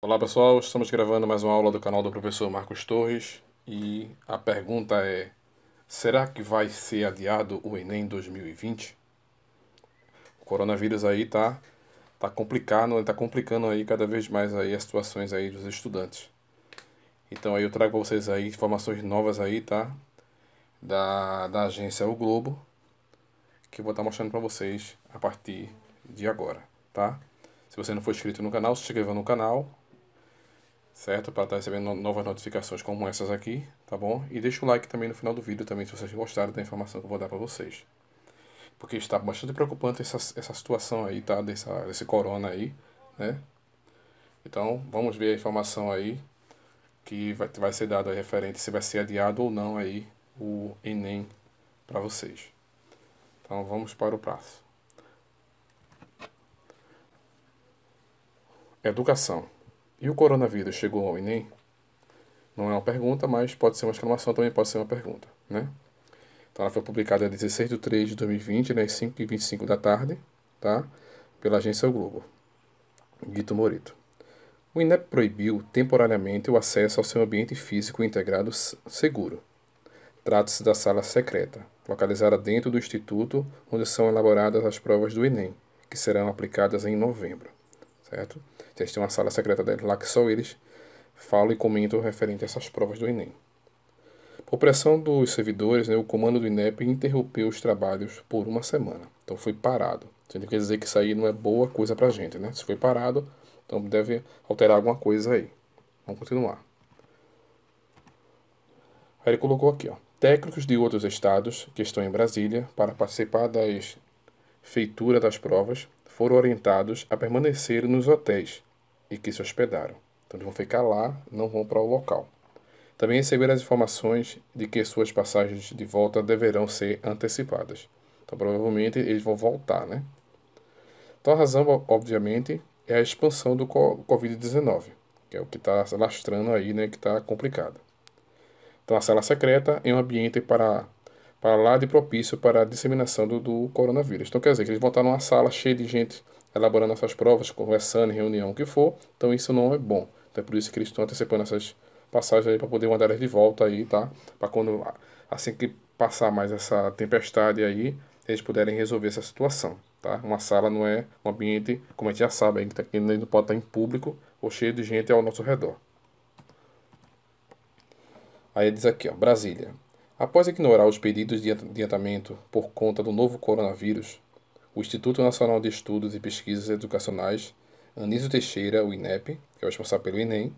Olá pessoal, estamos gravando mais uma aula do canal do professor Marcos Torres e a pergunta é: será que vai ser adiado o Enem 2020? O coronavírus aí tá tá complicando, tá complicando aí cada vez mais aí as situações aí dos estudantes. Então aí eu trago para vocês aí informações novas aí, tá? Da, da agência O Globo, que eu vou estar tá mostrando para vocês a partir de agora, tá? Se você não for inscrito no canal, se inscreva no canal, certo? Para estar tá recebendo novas notificações como essas aqui, tá bom? E deixa o like também no final do vídeo também se vocês gostaram da informação que eu vou dar para vocês. Porque está bastante preocupante essa, essa situação aí, tá? Dessa, desse corona aí, né? Então, vamos ver a informação aí que vai, vai ser dada referente se vai ser adiado ou não aí o Enem para vocês. Então, vamos para o prazo. Educação. E o coronavírus chegou ao Enem? Não é uma pergunta, mas pode ser uma exclamação, também pode ser uma pergunta, né? Então ela foi publicada 16 de 3 de 2020, né, às 5h25 da tarde, tá? Pela agência o Globo, Guito Morito. O INEP proibiu temporariamente o acesso ao seu ambiente físico integrado seguro. Trata-se da sala secreta, localizada dentro do instituto onde são elaboradas as provas do Enem, que serão aplicadas em novembro certo? Vocês têm uma sala secreta dentro lá que só eles falam e comentam referente a essas provas do Enem. Por pressão dos servidores, né, o comando do INEP interrompeu os trabalhos por uma semana. Então foi parado. Isso quer dizer que isso aí não é boa coisa para a gente, né? Se foi parado, então deve alterar alguma coisa aí. Vamos continuar. Aí ele colocou aqui, ó. Técnicos de outros estados que estão em Brasília para participar das feituras das provas foram orientados a permanecer nos hotéis e que se hospedaram. Então, eles vão ficar lá, não vão para o local. Também receberam as informações de que suas passagens de volta deverão ser antecipadas. Então, provavelmente, eles vão voltar, né? Então, a razão, obviamente, é a expansão do Covid-19, que é o que está lastrando aí, né, que está complicado. Então, a sala secreta é um ambiente para para lá de propício para a disseminação do, do, coronavírus. Então quer dizer que eles vão estar numa sala cheia de gente elaborando essas provas, conversando, reunião, o que for. Então isso não é bom. Então é por isso que eles estão antecipando essas passagens aí para poder mandar elas de volta aí, tá? Para quando assim que passar mais essa tempestade aí, eles puderem resolver essa situação, tá? Uma sala não é um ambiente, como a gente já sabe, que, tá não pode estar tá em público ou cheio de gente ao nosso redor. Aí diz aqui, ó, Brasília. Após ignorar os pedidos de adiantamento por conta do novo coronavírus, o Instituto Nacional de Estudos e Pesquisas Educacionais, Anísio Teixeira, o INEP, que é o responsável pelo INEM,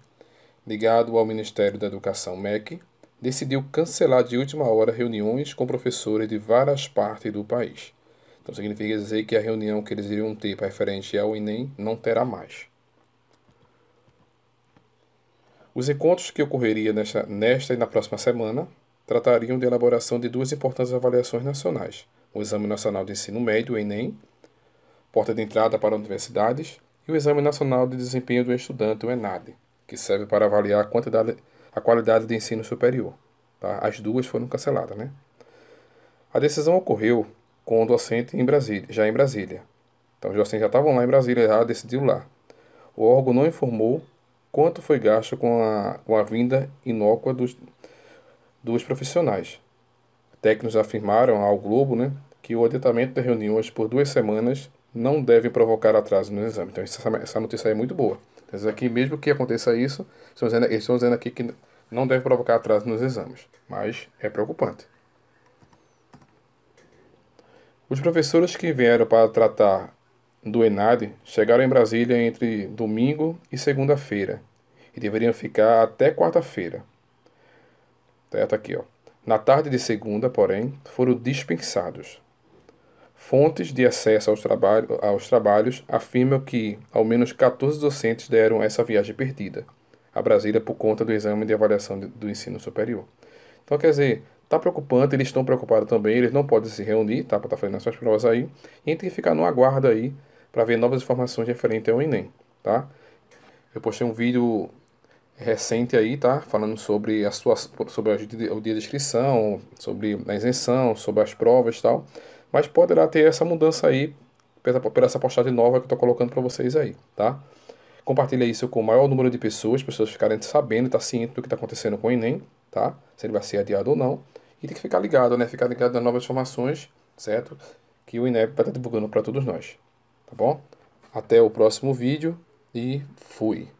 ligado ao Ministério da Educação, MEC, decidiu cancelar de última hora reuniões com professores de várias partes do país. Então significa dizer que a reunião que eles iriam ter para referente ao INEM não terá mais. Os encontros que ocorreria nesta, nesta e na próxima semana tratariam de elaboração de duas importantes avaliações nacionais: o Exame Nacional de Ensino Médio, o ENEM, porta de entrada para universidades, e o Exame Nacional de Desempenho do Estudante, o ENAD, que serve para avaliar a, quantidade, a qualidade de ensino superior. Tá? As duas foram canceladas, né? A decisão ocorreu com o docente em Brasília, já em Brasília. Então, os docentes já estavam lá em Brasília, já decidiu lá. O órgão não informou quanto foi gasto com a, com a vinda inócua dos, dos profissionais. Técnicos afirmaram ao Globo né, que o aditamento das reuniões por duas semanas não deve provocar atraso no exame. Então, essa notícia é muito boa. Mas aqui, mesmo que aconteça isso, eles estão dizendo aqui que não deve provocar atraso nos exames, mas é preocupante. Os professores que vieram para tratar do ENAD chegaram em Brasília entre domingo e segunda-feira e deveriam ficar até quarta-feira. Está aqui, ó. Na tarde de segunda, porém, foram dispensados. Fontes de acesso aos, trabalho, aos trabalhos afirmam que ao menos 14 docentes deram essa viagem perdida a Brasília por conta do exame de avaliação de, do ensino superior. Então, quer dizer, está preocupante, eles estão preocupados também, eles não podem se reunir, tá? Para estar tá fazendo as suas provas aí, e tem que ficar no aguardo aí para ver novas informações referentes ao Enem, tá? Eu postei um vídeo recente aí, tá? Falando sobre a sua sobre o dia de inscrição, sobre a isenção, sobre as provas e tal. Mas poderá ter essa mudança aí pela, pela essa postagem nova que eu tô colocando para vocês aí, tá? Compartilhe isso com o maior número de pessoas, pessoas ficarem sabendo, tá ciente do que está acontecendo com o Enem, tá? Se ele vai ser adiado ou não. E tem que ficar ligado, né? Ficar ligado nas novas informações, certo? Que o INEP vai estar tá divulgando para todos nós, tá bom? Até o próximo vídeo e fui!